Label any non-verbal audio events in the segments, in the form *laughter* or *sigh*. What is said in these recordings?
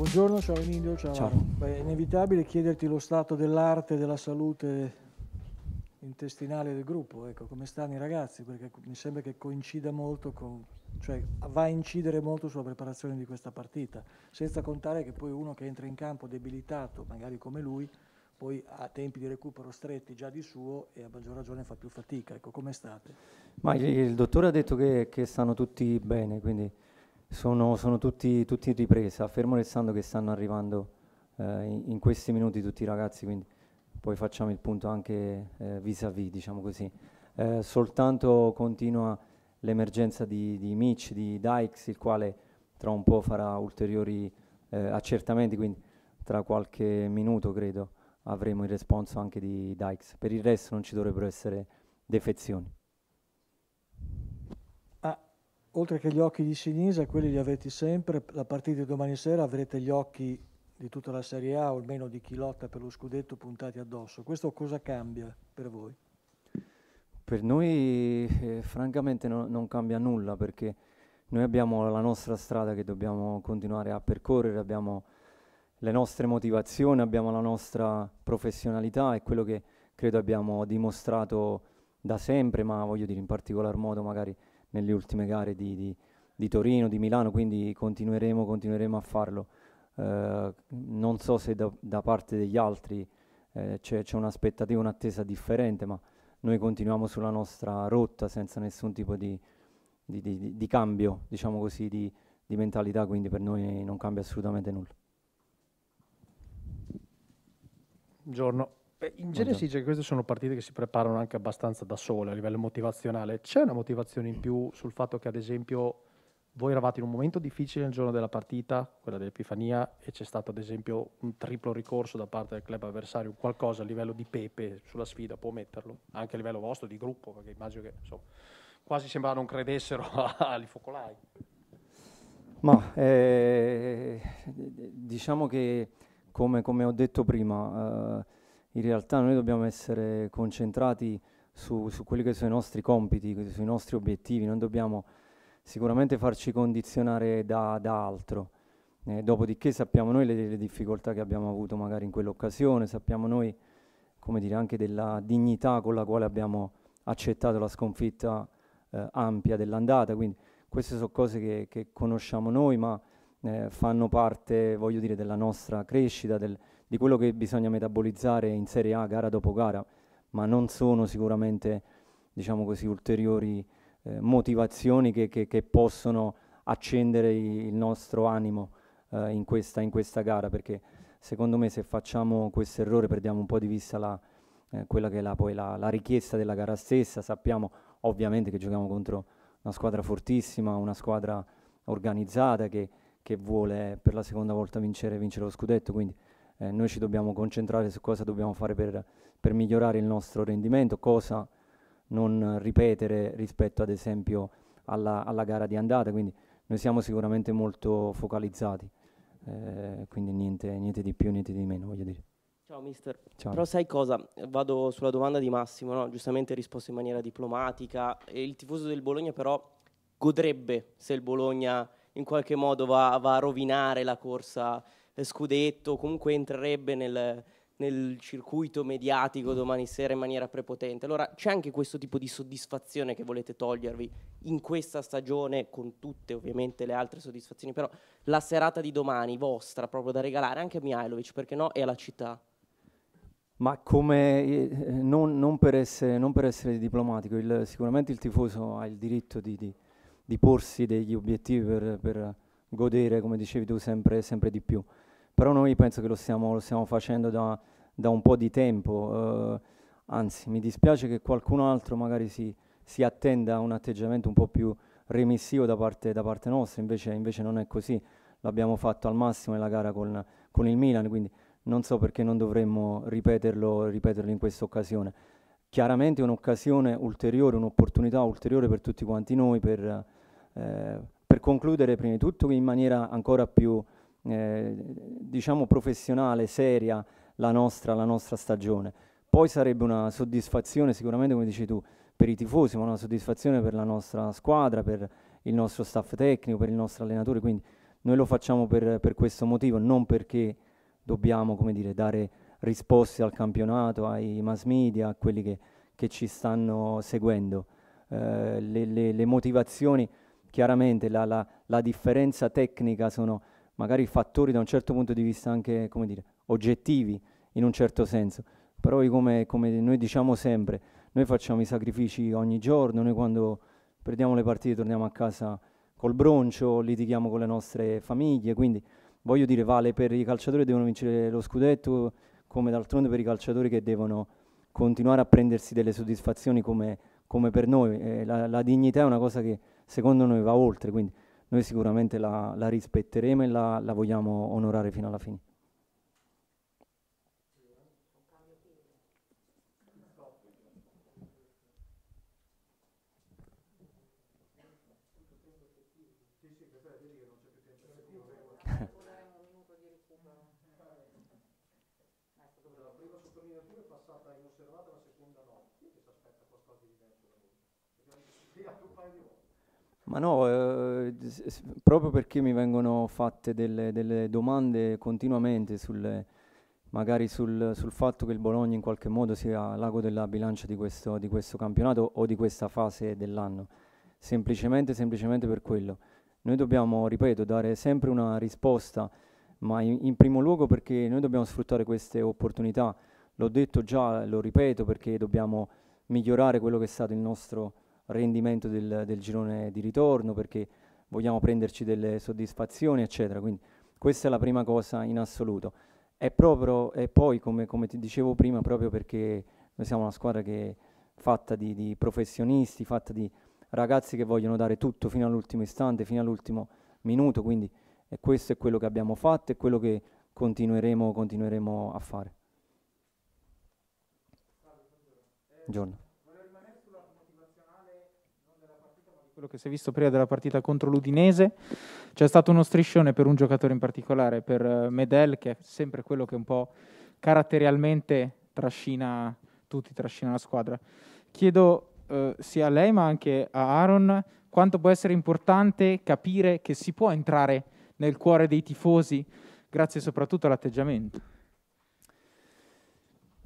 Buongiorno, ciao Emilio, ciao. ciao. Beh, è inevitabile chiederti lo stato dell'arte della salute intestinale del gruppo, ecco, come stanno i ragazzi, perché mi sembra che coincida molto con, cioè va a incidere molto sulla preparazione di questa partita, senza contare che poi uno che entra in campo debilitato, magari come lui, poi ha tempi di recupero stretti già di suo e a maggior ragione fa più fatica. Ecco, come state? Ma il, il dottore ha detto che, che stanno tutti bene, quindi sono, sono tutti, tutti, in ripresa. Fermo restando che stanno arrivando eh, in, in, questi minuti tutti i ragazzi, quindi poi facciamo il punto anche eh, vis-à-vis, diciamo così. Eh, soltanto continua l'emergenza di, di Mitch, di Dykes, il quale tra un po' farà ulteriori eh, accertamenti, quindi tra qualche minuto credo avremo il responso anche di Dykes. Per il resto non ci dovrebbero essere defezioni oltre che gli occhi di Sinisa, quelli li avete sempre, la partita di domani sera avrete gli occhi di tutta la Serie A o almeno di chi lotta per lo scudetto puntati addosso. Questo cosa cambia per voi? Per noi eh, francamente no, non cambia nulla perché noi abbiamo la nostra strada che dobbiamo continuare a percorrere, abbiamo le nostre motivazioni, abbiamo la nostra professionalità e quello che credo abbiamo dimostrato da sempre, ma voglio dire in particolar modo magari nelle ultime gare di, di, di Torino, di Milano, quindi continueremo, continueremo a farlo. Eh, non so se da, da parte degli altri eh, c'è, un'aspettativa, un'attesa differente, ma noi continuiamo sulla nostra rotta senza nessun tipo di, di cambio, diciamo così, di, di mentalità, quindi per noi non cambia assolutamente nulla. Buongiorno. Beh, in genere si dice che queste sono partite che si preparano anche abbastanza da sole a livello motivazionale. C'è una motivazione in più sul fatto che, ad esempio, voi eravate in un momento difficile il giorno della partita, quella dell'Epifania, e c'è stato ad esempio un triplo ricorso da parte del club avversario, qualcosa a livello di Pepe sulla sfida, può metterlo, anche a livello vostro di gruppo, perché immagino che insomma, quasi sembra non credessero agli *laughs* focolai. Ma eh, diciamo che, come, come, ho detto prima, eh, in realtà noi dobbiamo essere concentrati su, su, quelli che sono i nostri compiti, sui nostri obiettivi, non dobbiamo sicuramente farci condizionare da, da altro. Eh, dopodiché sappiamo noi le, le, difficoltà che abbiamo avuto magari in quell'occasione, sappiamo noi come dire, anche della dignità con la quale abbiamo accettato la sconfitta eh, ampia dell'andata, quindi queste sono cose che, che conosciamo noi ma eh, fanno parte, voglio dire, della nostra crescita, del, di quello che bisogna metabolizzare in Serie A gara dopo gara, ma non sono sicuramente diciamo così, ulteriori eh, motivazioni che, che, che, possono accendere il nostro animo eh, in, questa, in, questa, gara, perché secondo me se facciamo questo errore perdiamo un po' di vista la, eh, quella che è la, poi la, la richiesta della gara stessa, sappiamo ovviamente che giochiamo contro una squadra fortissima, una squadra organizzata che, che vuole per la seconda volta vincere, vincere lo scudetto, quindi eh, noi ci dobbiamo concentrare su cosa dobbiamo fare per, per migliorare il nostro rendimento, cosa non ripetere rispetto ad esempio alla, alla, gara di andata, quindi noi siamo sicuramente molto focalizzati, eh, quindi niente, niente, di più, niente di meno, voglio dire. Ciao mister, Ciao. però sai cosa, vado sulla domanda di Massimo, no? giustamente risposto in maniera diplomatica, il tifoso del Bologna però godrebbe se il Bologna in qualche modo va, va a rovinare la corsa scudetto, comunque entrerebbe nel, nel circuito mediatico domani sera in maniera prepotente. Allora c'è anche questo tipo di soddisfazione che volete togliervi in questa stagione, con tutte ovviamente le altre soddisfazioni, però la serata di domani vostra proprio da regalare anche a Mihailovic, perché no, e alla città. Ma come, eh, non, non, per essere, non, per essere, diplomatico, il, sicuramente il tifoso ha il diritto di, di, di porsi degli obiettivi per, per godere, come dicevi tu, sempre, sempre di più però noi penso che lo stiamo, lo stiamo facendo da, da, un po' di tempo, eh, anzi mi dispiace che qualcun altro magari si, si, attenda a un atteggiamento un po' più remissivo da parte, da parte nostra, invece, invece, non è così, l'abbiamo fatto al massimo nella gara con, con, il Milan, quindi non so perché non dovremmo ripeterlo, ripeterlo in questa occasione. Chiaramente è un'occasione ulteriore, un'opportunità ulteriore per tutti quanti noi per, eh, per concludere prima di tutto in maniera ancora più eh, diciamo professionale, seria la nostra, la nostra stagione. Poi sarebbe una soddisfazione sicuramente, come dici tu, per i tifosi, ma una soddisfazione per la nostra squadra, per il nostro staff tecnico, per il nostro allenatore. Quindi noi lo facciamo per, per questo motivo, non perché dobbiamo come dire, dare risposte al campionato, ai mass media, a quelli che, che ci stanno seguendo. Eh, le, le, le, motivazioni, chiaramente la, la, la differenza tecnica sono magari fattori da un certo punto di vista anche, come dire, oggettivi in un certo senso. Però come, come noi diciamo sempre, noi facciamo i sacrifici ogni giorno, noi quando perdiamo le partite torniamo a casa col broncio, litighiamo con le nostre famiglie, quindi voglio dire vale per i calciatori che devono vincere lo scudetto come d'altronde per i calciatori che devono continuare a prendersi delle soddisfazioni come, come per noi. Eh, la, la, dignità è una cosa che secondo noi va oltre, quindi noi sicuramente la, la rispetteremo e la, la vogliamo onorare fino alla fine. *laughs* Ecco, passata inosservata la seconda no, che si aspetta qualcosa di diverso da voi. Abbiamo un paio di volte. Ma no, eh, proprio perché mi vengono fatte delle, delle domande continuamente sul, magari sul, sul, fatto che il Bologna in qualche modo sia l'ago della bilancia di questo, di questo campionato o di questa fase dell'anno. Semplicemente, semplicemente per quello. Noi dobbiamo, ripeto, dare sempre una risposta, ma in, in primo luogo perché noi dobbiamo sfruttare queste opportunità. L'ho detto già, lo ripeto, perché dobbiamo migliorare quello che è stato il nostro rendimento del, del girone di ritorno, perché vogliamo prenderci delle soddisfazioni, eccetera. Quindi questa è la prima cosa in assoluto. E, poi, come, come, ti dicevo prima, proprio perché noi siamo una squadra che è fatta di, di professionisti, fatta di ragazzi che vogliono dare tutto fino all'ultimo istante, fino all'ultimo minuto, quindi e questo è quello che abbiamo fatto e quello che continueremo, continueremo a fare. Buongiorno. quello che si è visto prima della partita contro l'Udinese, c'è stato uno striscione per un giocatore in particolare, per eh, Medel, che è sempre quello che un po' caratterialmente trascina tutti, trascina la squadra. Chiedo eh, sia a lei ma anche a Aaron quanto può essere importante capire che si può entrare nel cuore dei tifosi grazie soprattutto all'atteggiamento.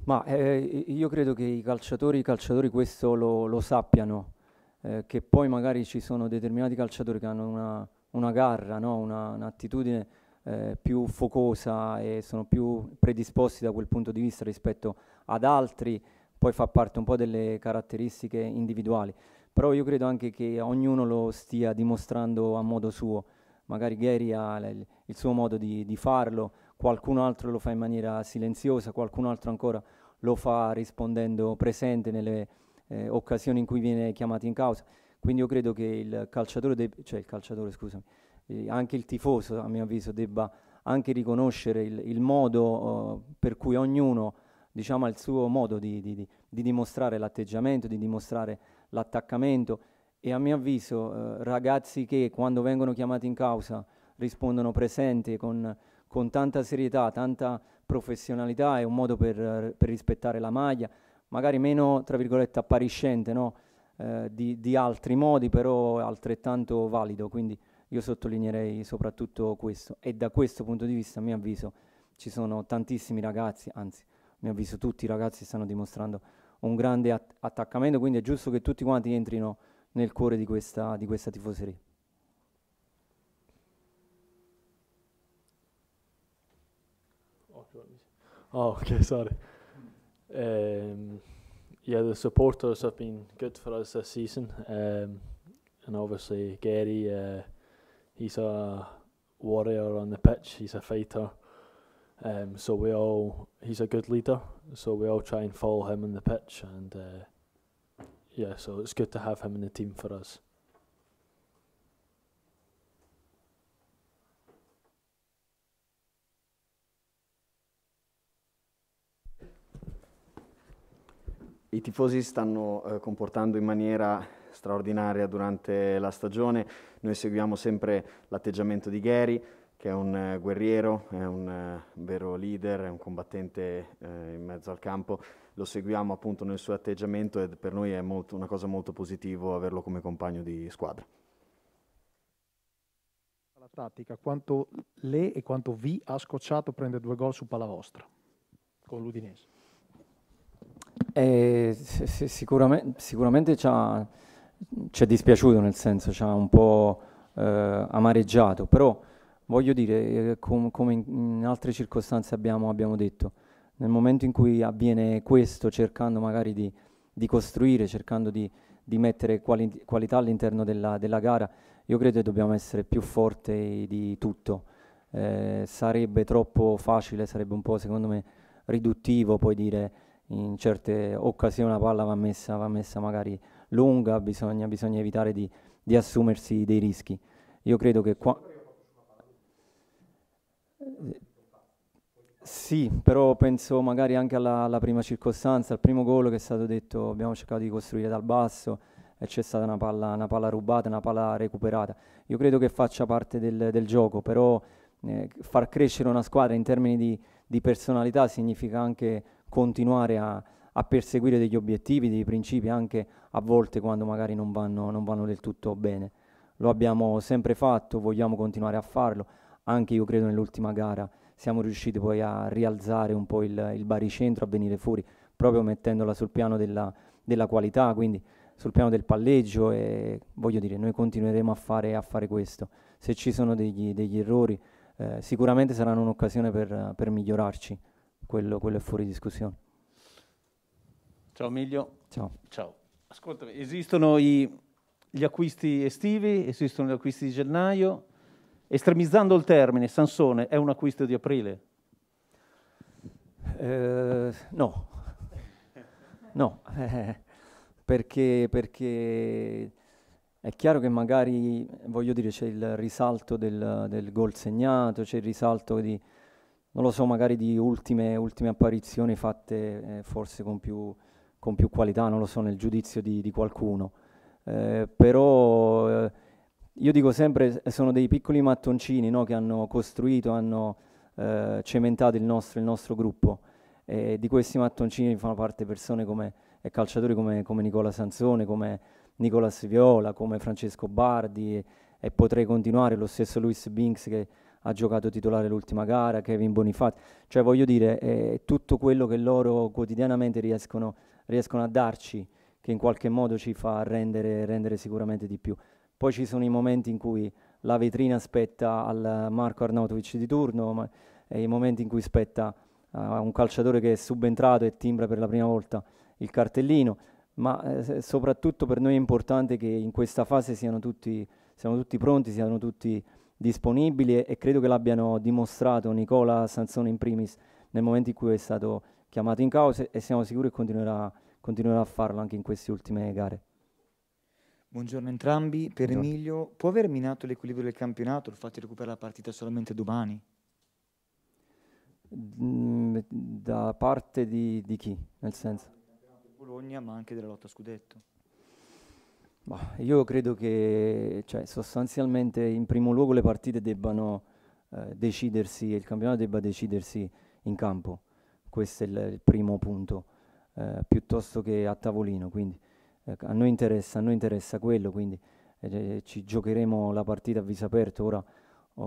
Ma eh, io credo che i calciatori, i calciatori questo lo, lo sappiano. Eh, che poi magari ci sono determinati calciatori che hanno una, una garra, no? una, un'attitudine eh, più focosa e sono più predisposti da quel punto di vista rispetto ad altri, poi fa parte un po' delle caratteristiche individuali. Però io credo anche che ognuno lo stia dimostrando a modo suo. Magari Gary ha il suo modo di, di farlo, qualcun altro lo fa in maniera silenziosa, qualcun altro ancora lo fa rispondendo presente nelle, eh, occasioni in cui viene chiamato in causa. Quindi io credo che il calciatore, cioè il calciatore scusami, eh, anche il tifoso a mio avviso debba anche riconoscere il, il modo eh, per cui ognuno diciamo, ha il suo modo di, di, di dimostrare l'atteggiamento, di dimostrare l'attaccamento e a mio avviso eh, ragazzi che quando vengono chiamati in causa rispondono presenti con, con tanta serietà, tanta professionalità, è un modo per, per rispettare la maglia, magari meno, tra virgolette, appariscente no? eh, di, di, altri modi, però altrettanto valido. Quindi io sottolineerei soprattutto questo. E da questo punto di vista, a mio avviso, ci sono tantissimi ragazzi, anzi, a mio avviso tutti i ragazzi stanno dimostrando un grande att- attaccamento, quindi è giusto che tutti quanti entrino nel cuore di questa, di questa tifoseria. Oh, ok, sorry. Eh, yeah, the supporters have been good for us this season, um, and obviously Gary, uh, he's a warrior on the pitch. He's a fighter. Um, so we all he's a good leader. So we all try and follow him on the pitch, and uh, yeah, so it's good to have him in the team for us. I tifosi si stanno eh, comportando in maniera straordinaria durante la stagione. Noi seguiamo sempre l'atteggiamento di Gary, che è un eh, guerriero, è un eh, vero leader, è un combattente eh, in mezzo al campo. Lo seguiamo appunto nel suo atteggiamento e per noi è molto, una cosa molto positiva averlo come compagno di squadra. La tattica, quanto le e quanto vi ha scocciato prendere due gol su palla vostra con l'Udinese? Eh, sicuramente, sicuramente ci è dispiaciuto, nel senso ci ha un po' eh, amareggiato, però voglio dire, eh, com, come in, altre circostanze abbiamo, abbiamo, detto, nel momento in cui avviene questo, cercando magari di, di costruire, cercando di, di mettere quali, qualità all'interno della, della, gara, io credo che dobbiamo essere più forti di tutto. Eh, sarebbe troppo facile, sarebbe un po' secondo me riduttivo poi dire in certe occasioni la palla va messa, va messa magari lunga, bisogna, bisogna evitare di, di, assumersi dei rischi. Io credo che qua... Sì, però penso magari anche alla, alla prima circostanza, al primo gol che è stato detto, abbiamo cercato di costruire dal basso e c'è stata una palla, una palla rubata, una palla recuperata. Io credo che faccia parte del, del gioco, però eh, far crescere una squadra in termini di, di personalità significa anche continuare a, a perseguire degli obiettivi, dei principi, anche a volte quando magari non vanno, non vanno del tutto bene. Lo abbiamo sempre fatto, vogliamo continuare a farlo, anche io credo nell'ultima gara siamo riusciti poi a rialzare un po' il, il, baricentro, a venire fuori, proprio mettendola sul piano della, della, qualità, quindi sul piano del palleggio e voglio dire, noi continueremo a fare, a fare questo. Se ci sono degli, degli errori, eh, sicuramente saranno un'occasione per, per migliorarci quello, quello è fuori discussione. Ciao Emilio. Ciao. Ciao. Ascoltami, esistono i, gli acquisti estivi, esistono gli acquisti di gennaio. Estremizzando il termine, Sansone è un acquisto di aprile? Eh, no. *laughs* no. Eh, *laughs* perché, perché è chiaro che magari, voglio dire, c'è il risalto del, del gol segnato, c'è il risalto di, non lo so, magari di ultime, ultime apparizioni fatte eh, forse con più, con più, qualità, non lo so, nel giudizio di, di qualcuno. Eh, però eh, io dico sempre, eh, sono dei piccoli mattoncini no, che hanno costruito, hanno eh, cementato il nostro, il nostro gruppo. E di questi mattoncini fanno parte persone come, e eh, calciatori come, come Nicola Sanzone, come Nicolas Viola, come Francesco Bardi e, e potrei continuare, lo stesso Luis Binks che ha giocato titolare l'ultima gara, Kevin Bonifati, cioè voglio dire è tutto quello che loro quotidianamente riescono, riescono, a darci che in qualche modo ci fa rendere, rendere, sicuramente di più. Poi ci sono i momenti in cui la vetrina spetta al Marco Arnautovic di turno ma, e i momenti in cui spetta a un calciatore che è subentrato e timbra per la prima volta il cartellino, ma eh, soprattutto per noi è importante che in questa fase siano tutti, siano tutti pronti, siano tutti disponibili e, e credo che l'abbiano dimostrato Nicola Sansone in primis nel momento in cui è stato chiamato in causa e siamo sicuri che continuerà, continuerà a farlo anche in queste ultime gare. Buongiorno a entrambi. Per Buongiorno. Emilio, può aver minato l'equilibrio del campionato il fatto di recuperare la partita solamente domani? Mm, da parte di, di chi? Nel senso? Del campionato di Bologna, ma anche della lotta a scudetto. Bah, io credo che cioè, sostanzialmente in primo luogo le partite debbano eh, decidersi e il campionato debba decidersi in campo, questo è il, il primo punto, eh, piuttosto che a tavolino, quindi eh, a, noi interessa, a noi interessa quello, quindi eh, eh, ci giocheremo la partita a viso aperto ora o,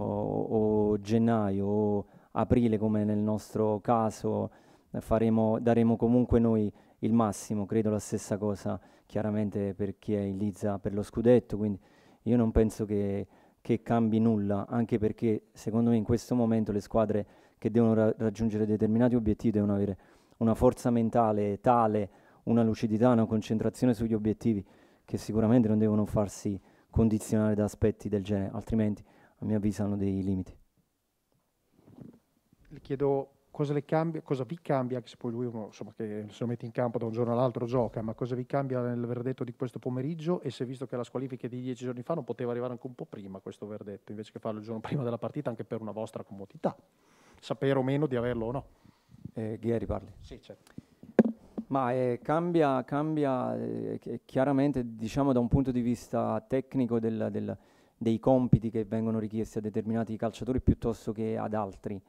o gennaio o aprile come nel nostro caso, faremo, daremo comunque noi il massimo, credo la stessa cosa chiaramente per chi è in Lizza per lo scudetto, quindi io non penso che, che cambi nulla, anche perché secondo me in questo momento le squadre che devono ra- raggiungere determinati obiettivi devono avere una forza mentale tale, una lucidità, una concentrazione sugli obiettivi che sicuramente non devono farsi condizionare da aspetti del genere, altrimenti a mio avviso hanno dei limiti. Le chiedo cosa, cambia, cosa, vi cambia, anche se poi lui uno, insomma, che se lo mette in campo da un giorno all'altro gioca, ma cosa vi cambia nel verdetto di questo pomeriggio e se visto che la squalifica di dieci giorni fa non poteva arrivare anche un po' prima questo verdetto, invece che farlo il giorno prima della partita anche per una vostra comodità, sapere o meno di averlo o no. Eh, Ghieri parli. Sì, certo. Ma eh, cambia, cambia eh, chiaramente diciamo da un punto di vista tecnico del, del, dei compiti che vengono richiesti a determinati calciatori piuttosto che ad altri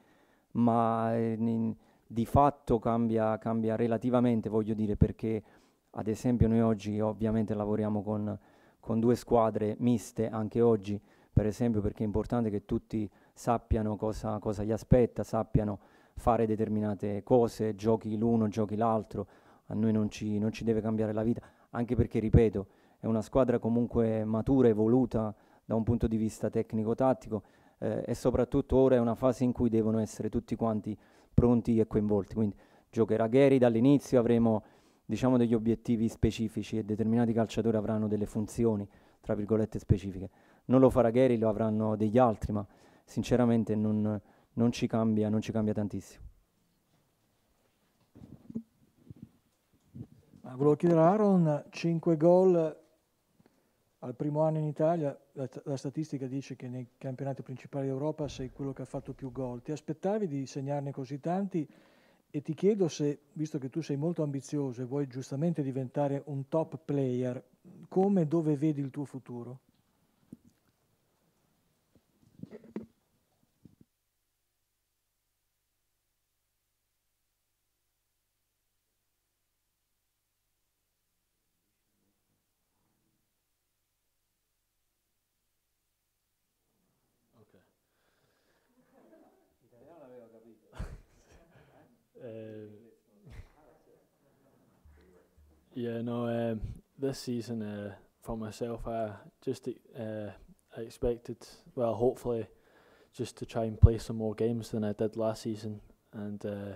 ma ehm, in, di fatto cambia, cambia, relativamente, voglio dire, perché ad esempio noi oggi ovviamente lavoriamo con, con due squadre miste anche oggi, per esempio perché è importante che tutti sappiano cosa, cosa gli aspetta, sappiano fare determinate cose, giochi l'uno, giochi l'altro, a noi non ci, non ci deve cambiare la vita, anche perché, ripeto, è una squadra comunque matura, evoluta da un punto di vista tecnico-tattico eh, e soprattutto ora è una fase in cui devono essere tutti quanti pronti e coinvolti. Quindi giocherà Gary dall'inizio, avremo diciamo, degli obiettivi specifici e determinati calciatori avranno delle funzioni, tra virgolette, specifiche. Non lo farà Gary, lo avranno degli altri, ma sinceramente non, non, ci, cambia, non ci cambia tantissimo. Volevo chiedere a Aaron, 5 gol al primo anno in Italia la, la, statistica dice che nei campionati principali d'Europa sei quello che ha fatto più gol. Ti aspettavi di segnarne così tanti e ti chiedo se, visto che tu sei molto ambizioso e vuoi giustamente diventare un top player, come e dove vedi il tuo futuro? Yeah, no. Um, this season, uh, for myself, I just uh, I expected, well, hopefully, just to try and play some more games than I did last season, and uh,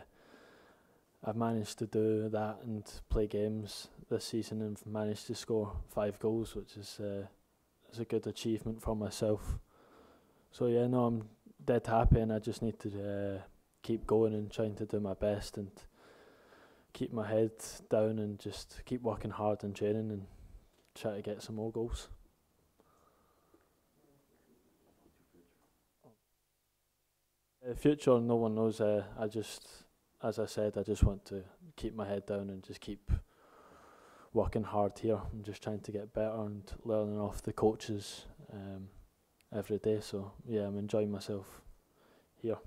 I've managed to do that and play games this season, and managed to score five goals, which is uh, is a good achievement for myself. So yeah, no, I'm dead happy, and I just need to uh, keep going and trying to do my best and keep my head down and just keep working hard and training and try to get some more goals. The future, no one knows. Uh, I just, as I said, I just want to keep my head down and just keep working hard here. I'm just trying to get better and learning off the coaches um, every day. So yeah, I'm enjoying myself here.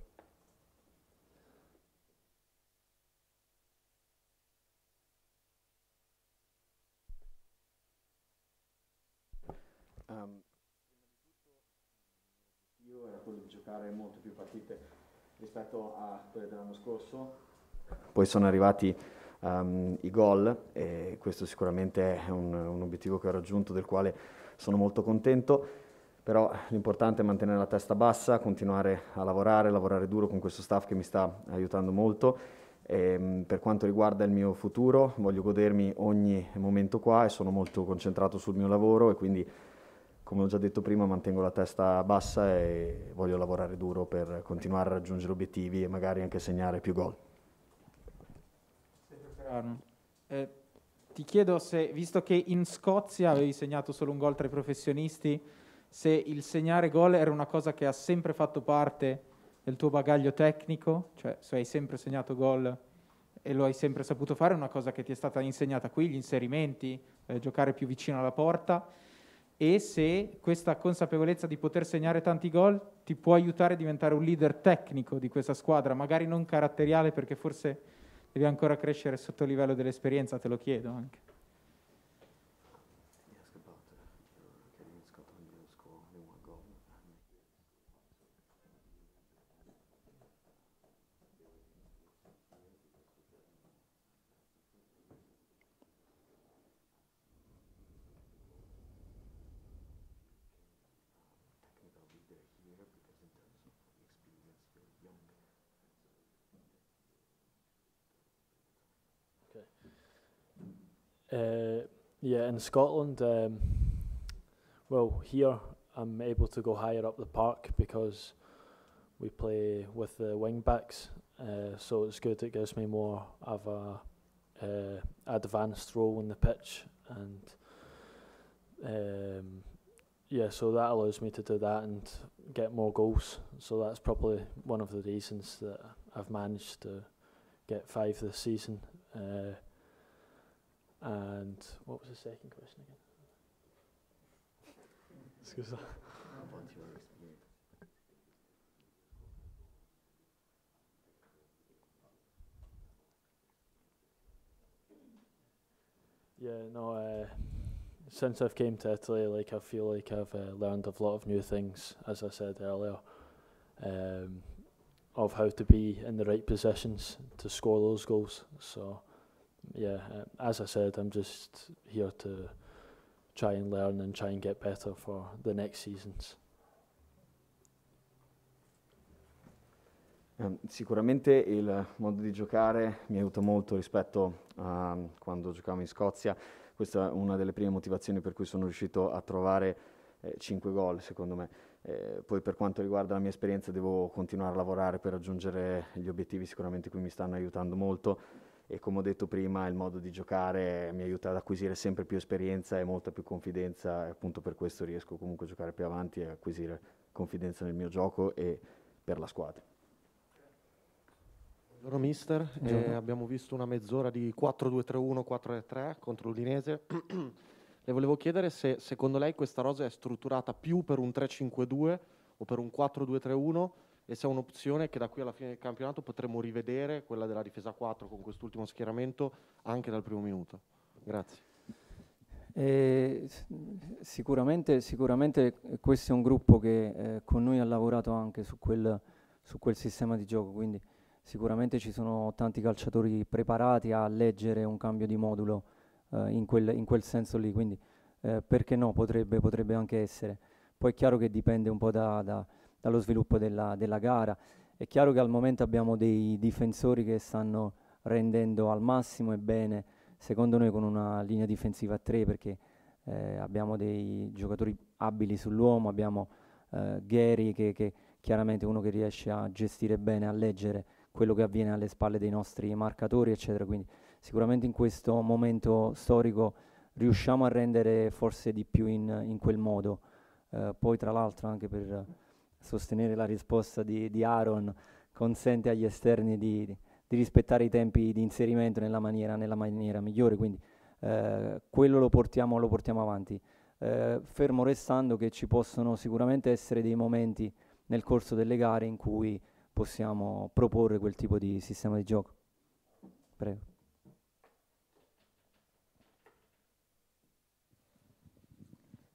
Ehm, Io l'obiettivo era quello di giocare molto più partite rispetto a quelle dell'anno scorso. Poi sono arrivati um, i gol e questo sicuramente è un, un obiettivo che ho raggiunto del quale sono molto contento però l'importante è mantenere la testa bassa, continuare a lavorare, lavorare duro con questo staff che mi sta aiutando molto. E, ehm, per quanto riguarda il mio futuro, voglio godermi ogni momento qua e sono molto concentrato sul mio lavoro e quindi come ho già detto prima, mantengo la testa bassa e voglio lavorare duro per continuare a raggiungere obiettivi e magari anche segnare più gol. Eh, ti chiedo se, visto che in Scozia avevi segnato solo un gol tra i professionisti, se il segnare gol era una cosa che ha sempre fatto parte del tuo bagaglio tecnico, cioè se hai sempre segnato gol e lo hai sempre saputo fare, è una cosa che ti è stata insegnata qui, gli inserimenti, eh, giocare più vicino alla porta e se questa consapevolezza di poter segnare tanti gol ti può aiutare a diventare un leader tecnico di questa squadra, magari non caratteriale perché forse devi ancora crescere sotto il livello dell'esperienza, te lo chiedo anche. Uh, yeah, in Scotland, um, well, here I'm able to go higher up the park because we play with the wing backs, uh, so it's good. It gives me more of a uh, advanced role in the pitch, and um, yeah, so that allows me to do that and get more goals. So that's probably one of the reasons that I've managed to get five this season. Uh, and what was the second question again? *laughs* Excuse me. Yeah, no. Uh, since I've came to Italy, like I feel like I've uh, learned a lot of new things, as I said earlier, um, of how to be in the right positions to score those goals. So yeah, uh, as I said, I'm just here to try and learn and try and get better for the next seasons. Um, sicuramente il modo di giocare mi aiuta molto rispetto a um, quando giocavo in Scozia. Questa è una delle prime motivazioni per cui sono riuscito a trovare eh, 5 gol, secondo me. Eh, poi per quanto riguarda la mia esperienza devo continuare a lavorare per raggiungere gli obiettivi sicuramente qui mi stanno aiutando molto e come ho detto prima il modo di giocare mi aiuta ad acquisire sempre più esperienza e molta più confidenza e appunto per questo riesco comunque a giocare più avanti e acquisire confidenza nel mio gioco e per la squadra. Buongiorno mister, Eh, abbiamo visto una mezz'ora di 4-2-3-1, 4-3 contro l'Udinese. *clears throat* Le volevo chiedere se secondo lei questa rosa è strutturata più per un 3-5-2 o per un 4-2-3-1 e se è un'opzione che da qui alla fine del campionato potremmo rivedere, quella della difesa 4 con quest'ultimo schieramento, anche dal primo minuto. Grazie. Eh, sicuramente, sicuramente, questo è un gruppo che eh, con noi ha lavorato anche su quel, su quel, sistema di gioco, quindi sicuramente ci sono tanti calciatori preparati a leggere un cambio di modulo eh, in, quel, in, quel, senso lì, quindi eh, perché no, potrebbe, potrebbe, anche essere. Poi è chiaro che dipende un po' da, da dallo sviluppo della, della gara. È chiaro che al momento abbiamo dei difensori che stanno rendendo al massimo e bene, secondo noi con una linea difensiva a tre, perché eh, abbiamo dei giocatori abili sull'uomo, abbiamo eh, Gary che, che chiaramente uno che riesce a gestire bene, a leggere quello che avviene alle spalle dei nostri marcatori, eccetera. Quindi sicuramente in questo momento storico riusciamo a rendere forse di più in, in quel modo. Eh, poi tra l'altro anche per sostenere la risposta di, di Aaron consente agli esterni di, di, rispettare i tempi di inserimento nella maniera, nella maniera migliore, quindi eh, quello lo portiamo, lo portiamo avanti. Eh, fermo restando che ci possono sicuramente essere dei momenti nel corso delle gare in cui possiamo proporre quel tipo di sistema di gioco. Prego.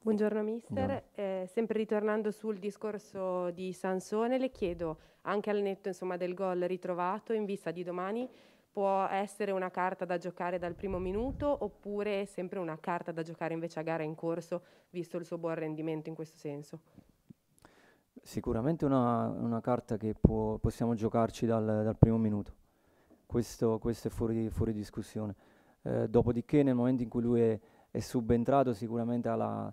Buongiorno mister, eh, sempre ritornando sul discorso di Sansone le chiedo, anche al netto insomma, del gol ritrovato in vista di domani, può essere una carta da giocare dal primo minuto oppure sempre una carta da giocare invece a gara in corso, visto il suo buon rendimento in questo senso? Sicuramente una, una carta che può, possiamo giocarci dal, dal primo minuto, questo, questo è fuori, fuori discussione. Eh, dopodiché nel momento in cui lui è, è subentrato sicuramente alla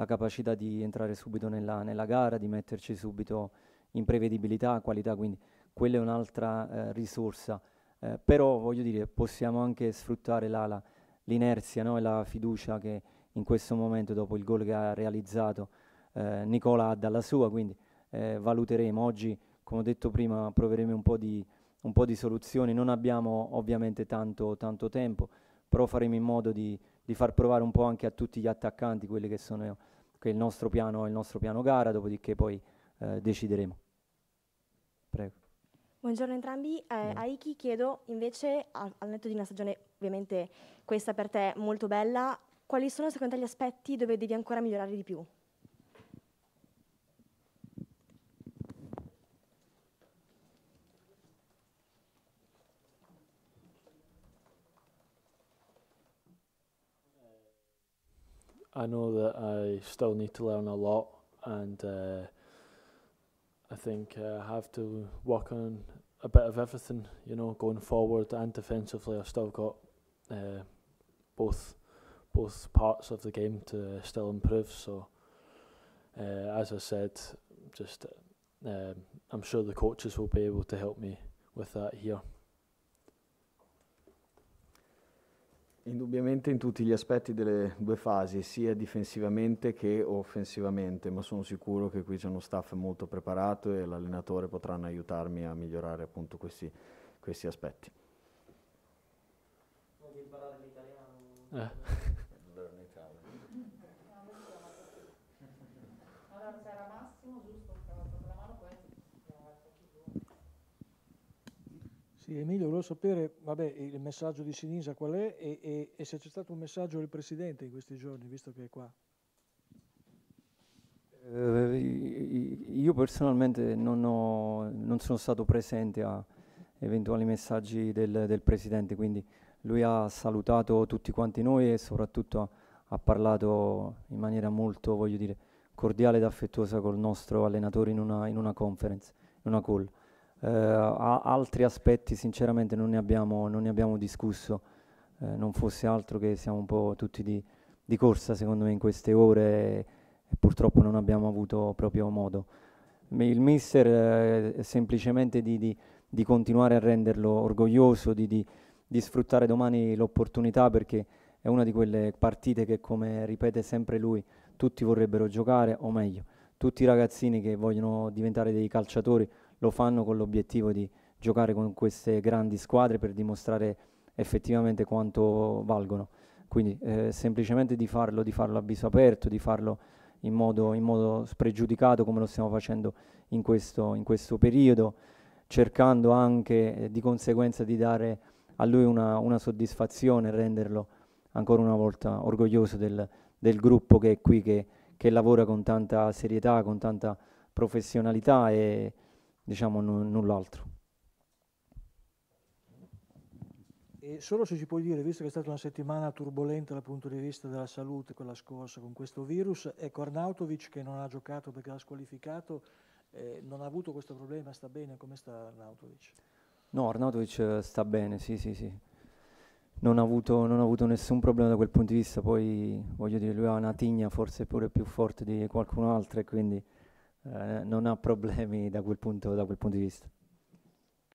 la capacità di entrare subito nella, nella gara, di metterci subito in prevedibilità, qualità, quindi quella è un'altra eh, risorsa. Eh, però voglio dire, possiamo anche sfruttare la, la, l'inerzia no? e la fiducia che in questo momento, dopo il gol che ha realizzato, eh, Nicola ha dalla sua, quindi eh, valuteremo. Oggi, come ho detto prima, proveremo un po' di, un po di soluzioni. Non abbiamo ovviamente tanto, tanto tempo, però faremo in modo di di far provare un po' anche a tutti gli attaccanti quelli che sono che il, nostro piano, il nostro piano gara, dopodiché poi eh, decideremo. Prego. Buongiorno a entrambi. Eh, a Iki chiedo invece, al netto di una stagione ovviamente questa per te molto bella, quali sono secondo te gli aspetti dove devi ancora migliorare di più? I know that I still need to learn a lot, and uh, I think uh, I have to work on a bit of everything. You know, going forward and defensively, I've still got uh, both both parts of the game to still improve. So, uh, as I said, just um, I'm sure the coaches will be able to help me with that here. Indubbiamente in tutti gli aspetti delle due fasi, sia difensivamente che offensivamente, ma sono sicuro che qui c'è uno staff molto preparato e l'allenatore potranno aiutarmi a migliorare appunto questi, questi aspetti. Eh. Sì, Emilio, volevo sapere vabbè, il messaggio di Sinisa qual è e, e, e se c'è stato un messaggio del Presidente in questi giorni, visto che è qua. Eh, io personalmente non, ho, non, sono stato presente a eventuali messaggi del, del, Presidente, quindi lui ha salutato tutti quanti noi e soprattutto ha, ha parlato in maniera molto, voglio dire, cordiale ed affettuosa col nostro allenatore in una, in una conference, in una call. Uh, altri aspetti sinceramente non ne abbiamo, non ne abbiamo discusso, uh, non fosse altro che siamo un po' tutti di, di corsa secondo me in queste ore e, e, purtroppo non abbiamo avuto proprio modo. Il mister uh, semplicemente di, di, di, continuare a renderlo orgoglioso, di, sfruttare domani l'opportunità perché è una di quelle partite che come ripete sempre lui tutti vorrebbero giocare o meglio tutti i ragazzini che vogliono diventare dei calciatori lo fanno con l'obiettivo di giocare con queste grandi squadre per dimostrare effettivamente quanto valgono. Quindi eh, semplicemente di farlo, di farlo a viso aperto, di farlo in modo, in modo spregiudicato come lo stiamo facendo in questo, in questo periodo, cercando anche eh, di conseguenza di dare a lui una, una soddisfazione e renderlo ancora una volta orgoglioso del, del gruppo che è qui, che, che lavora con tanta serietà, con tanta professionalità e, diciamo null'altro. E solo se ci puoi dire, visto che è stata una settimana turbolenta dal punto di vista della salute quella scorsa con questo virus, ecco Arnautovic che non ha giocato perché l'ha squalificato, eh, non ha avuto questo problema, sta bene? Come sta Arnautovic? No, Arnautovic eh, sta bene, sì, sì, sì. Non ha, avuto, non ha, avuto, nessun problema da quel punto di vista, poi voglio dire, lui ha una tigna forse pure più forte di qualcun altro e quindi eh, non ha problemi da quel, punto, da quel punto di vista.